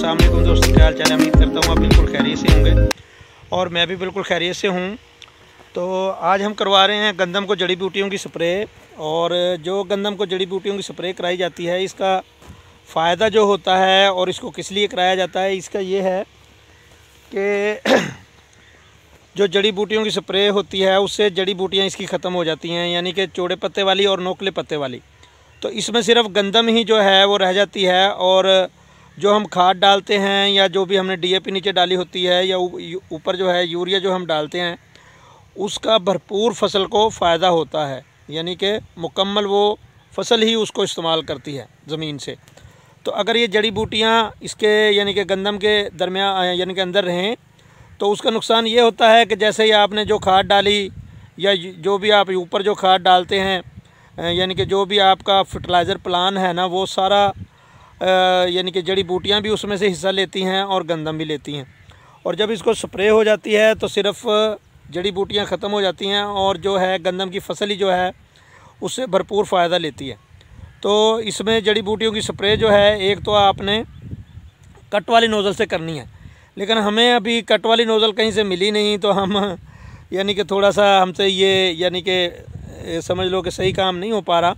असलम दोस्त क्या चाल उम्मीद करता हूँ आप बिल्कुल खैरियत से होंगे और मैं भी बिल्कुल खैरियत से हूँ तो आज हम करवा रहे हैं गंदम को जड़ी बूटियों की स्प्रे और जो गंदम को जड़ी बूटियों की स्प्रे कराई जाती है इसका फ़ायदा जो होता है और इसको किस लिए कराया जाता है इसका ये है कि जो जड़ी बूटियों की स्प्रे होती है उससे जड़ी बूटियाँ इसकी ख़त्म हो जाती हैं यानी कि चौड़े पत्ते वाली और नोकले पत्ते वाली तो इसमें सिर्फ गंदम ही जो है वो रह जाती है और जो हम खाद डालते हैं या जो भी हमने डीएपी नीचे डाली होती है या ऊपर जो है यूरिया जो हम डालते हैं उसका भरपूर फसल को फ़ायदा होता है यानी कि मुकम्मल वो फसल ही उसको इस्तेमाल करती है ज़मीन से तो अगर ये जड़ी बूटियाँ इसके यानी कि गंदम के दरमिया यानी कि अंदर रहें तो उसका नुकसान ये होता है कि जैसे ही आपने जो खाद डाली या जो भी आप ऊपर जो खाद डालते हैं यानी कि जो भी आपका फर्टिलाइज़र प्लान है ना वो सारा यानी कि जड़ी बूटियाँ भी उसमें से हिस्सा लेती हैं और गंदम भी लेती हैं और जब इसको स्प्रे हो जाती है तो सिर्फ़ जड़ी बूटियाँ ख़त्म हो जाती हैं और जो है गंदम की फसल ही जो है उससे भरपूर फ़ायदा लेती है तो इसमें जड़ी बूटियों की स्प्रे जो है एक तो आपने कट वाली नोज़ल से करनी है लेकिन हमें अभी कट वाली नोज़ल कहीं से मिली नहीं तो हम यानी कि थोड़ा सा हमसे ये यानी कि समझ लो कि सही काम नहीं हो पा रहा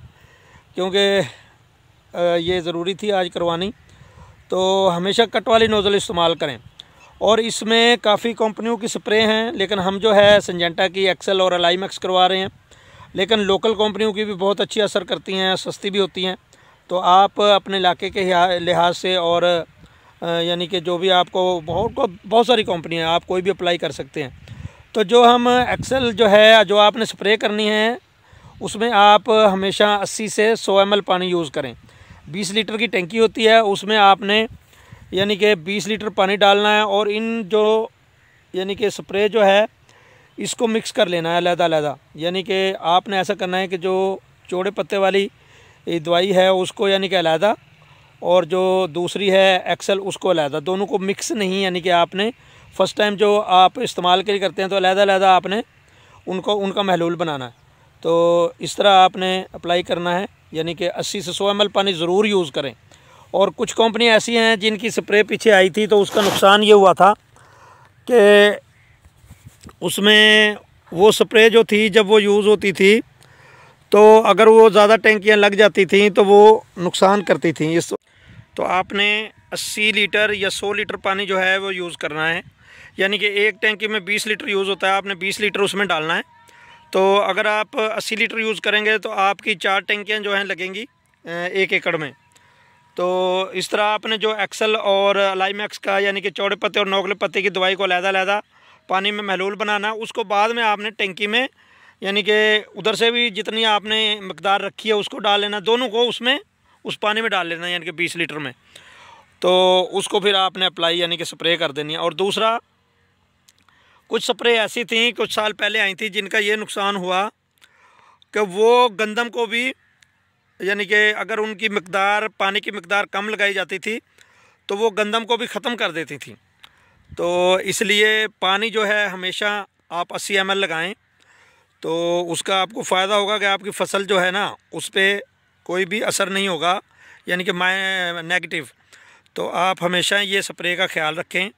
क्योंकि ये ज़रूरी थी आज करवानी तो हमेशा कट वाली नोज़ल इस्तेमाल करें और इसमें काफ़ी कंपनियों की स्प्रे हैं लेकिन हम जो है सन्जेंटा की एक्सेल और अलाइमैक्स करवा रहे हैं लेकिन लोकल कंपनियों की भी बहुत अच्छी असर करती हैं सस्ती भी होती हैं तो आप अपने इलाके के लिहाज से और यानी कि जो भी आपको बहुत बहुत सारी कंपनियाँ आप कोई भी अप्लाई कर सकते हैं तो जो हम एक्सेल जो है जो आपने स्प्रे करनी है उसमें आप हमेशा 80 से 100 एम पानी यूज़ करें बीस लीटर की टंकी होती है उसमें आपने यानी कि बीस लीटर पानी डालना है और इन जो यानी कि स्प्रे जो है इसको मिक्स कर लेना है अलहदा अलहदा यानी कि आपने ऐसा करना है कि जो चौड़े पत्ते वाली दवाई है उसको यानी कि अलहदा और जो दूसरी है एक्सल उसको अलहदा दोनों को मिक्स नहीं यानी कि आपने फ़र्स्ट टाइम जो आप इस्तेमाल के लिए करते हैं तो अलहदा अलहदा आपने उनको उनका महलूल बनाना है तो इस तरह आपने अप्लाई करना है यानी कि अस्सी से सौ एम पानी ज़रूर यूज़ करें और कुछ कंपनियाँ ऐसी हैं जिनकी स्प्रे पीछे आई थी तो उसका नुकसान ये हुआ था कि उसमें वो स्प्रे जो थी जब वो यूज़ होती थी तो अगर वो ज़्यादा टेंकियाँ लग जाती थी तो वो नुकसान करती थी इस तो आपने 80 लीटर या 100 लीटर पानी जो है वो यूज़ करना है यानी कि एक टेंकी में 20 लीटर यूज़ होता है आपने 20 लीटर उसमें डालना है तो अगर आप 80 लीटर यूज़ करेंगे तो आपकी चार टेंकियाँ जो हैं लगेंगी एक एकड़ में तो इस तरह आपने जो एक्सल और लाइमैक्स का यानी कि चौड़े पत्ते और नोकले पत्ते की दवाई को लहदा लहदा पानी में महलूल बनाना उसको बाद में आपने टेंकी में यानी कि उधर से भी जितनी आपने मकदार रखी है उसको डाल लेना दोनों को उसमें उस पानी में डाल लेना यानी कि बीस लीटर में तो उसको फिर आपने अप्लाई यानी कि स्प्रे कर देनी है और दूसरा कुछ स्प्रे ऐसी थी कुछ साल पहले आई थी जिनका ये नुकसान हुआ कि वो गंदम को भी यानी कि अगर उनकी मकदार पानी की मकदार कम लगाई जाती थी तो वो गंदम को भी ख़त्म कर देती थी तो इसलिए पानी जो है हमेशा आप 80 एम लगाएं तो उसका आपको फ़ायदा होगा कि आपकी फ़सल जो है ना उस पर कोई भी असर नहीं होगा यानी कि माए नेगेटिव तो आप हमेशा ये स्प्रे का ख्याल रखें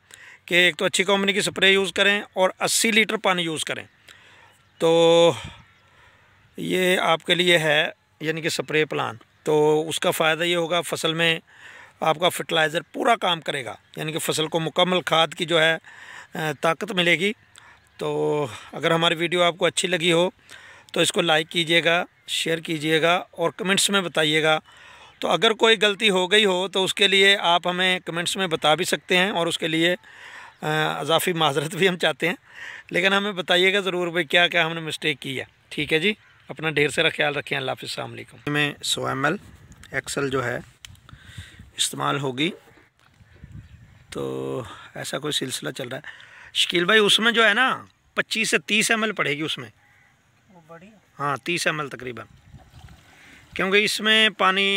कि एक तो अच्छी कंपनी की स्प्रे यूज़ करें और 80 लीटर पानी यूज़ करें तो ये आपके लिए है यानी कि स्प्रे प्लान तो उसका फ़ायदा ये होगा फसल में आपका फर्टिलाइज़र पूरा काम करेगा यानी कि फसल को मुकम्मल खाद की जो है ताकत मिलेगी तो अगर हमारी वीडियो आपको अच्छी लगी हो तो इसको लाइक कीजिएगा शेयर कीजिएगा और कमेंट्स में बताइएगा तो अगर कोई गलती हो गई हो तो उसके लिए आप हमें कमेंट्स में बता भी सकते हैं और उसके लिए अजाफी माजरत भी हम चाहते हैं लेकिन हमें बताइएगा ज़रूर भाई क्या क्या हमने मिस्टेक की है ठीक है जी अपना ढेर सारा ख्याल रखें अल्लाह हाफिज़ में सौ एम एल एक्सल जो है इस्तेमाल होगी तो ऐसा कोई सिलसिला चल रहा है शकील भाई उसमें जो है ना पच्चीस से तीस एम पड़ेगी उसमें हाँ तीस एम तकरीबन क्योंकि इसमें पानी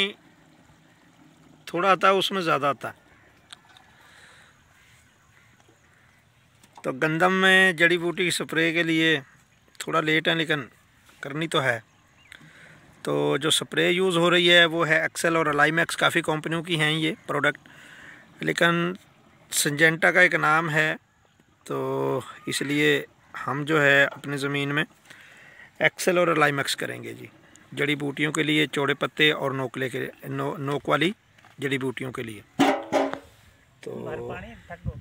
थोड़ा आता है उसमें ज़्यादा आता है तो गंदम में जड़ी बूटी की स्प्रे के लिए थोड़ा लेट है लेकिन करनी तो है तो जो स्प्रे यूज़ हो रही है वो है एक्सेल और अलाइमैक्स काफ़ी कंपनियों की हैं ये प्रोडक्ट लेकिन सिंजेंटा का एक नाम है तो इसलिए हम जो है अपनी ज़मीन में एक्सेल और अलाइमैक्स करेंगे जी जड़ी बूटियों के लिए चौड़े पत्ते और नोकले के नो नोक वाली जड़ी बूटियों के लिए तो